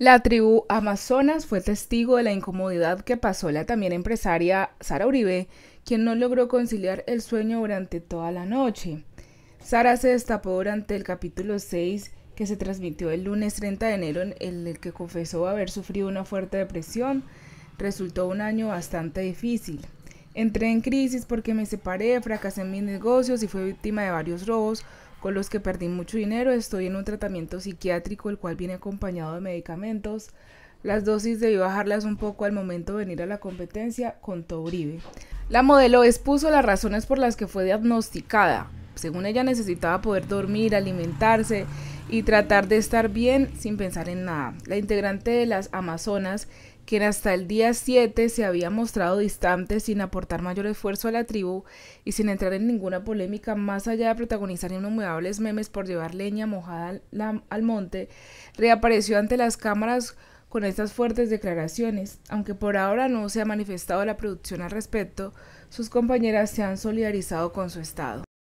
La tribu Amazonas fue testigo de la incomodidad que pasó la también empresaria Sara Uribe, quien no logró conciliar el sueño durante toda la noche. Sara se destapó durante el capítulo 6 que se transmitió el lunes 30 de enero en el que confesó haber sufrido una fuerte depresión. Resultó un año bastante difícil. Entré en crisis porque me separé, fracasé en mis negocios y fue víctima de varios robos con los que perdí mucho dinero. Estoy en un tratamiento psiquiátrico, el cual viene acompañado de medicamentos. Las dosis debí bajarlas un poco al momento de venir a la competencia, con Uribe. La modelo expuso las razones por las que fue diagnosticada. Según ella necesitaba poder dormir, alimentarse y tratar de estar bien sin pensar en nada. La integrante de las Amazonas, quien hasta el día 7 se había mostrado distante sin aportar mayor esfuerzo a la tribu y sin entrar en ninguna polémica más allá de protagonizar innumerables memes por llevar leña mojada al monte, reapareció ante las cámaras con estas fuertes declaraciones. Aunque por ahora no se ha manifestado la producción al respecto, sus compañeras se han solidarizado con su estado.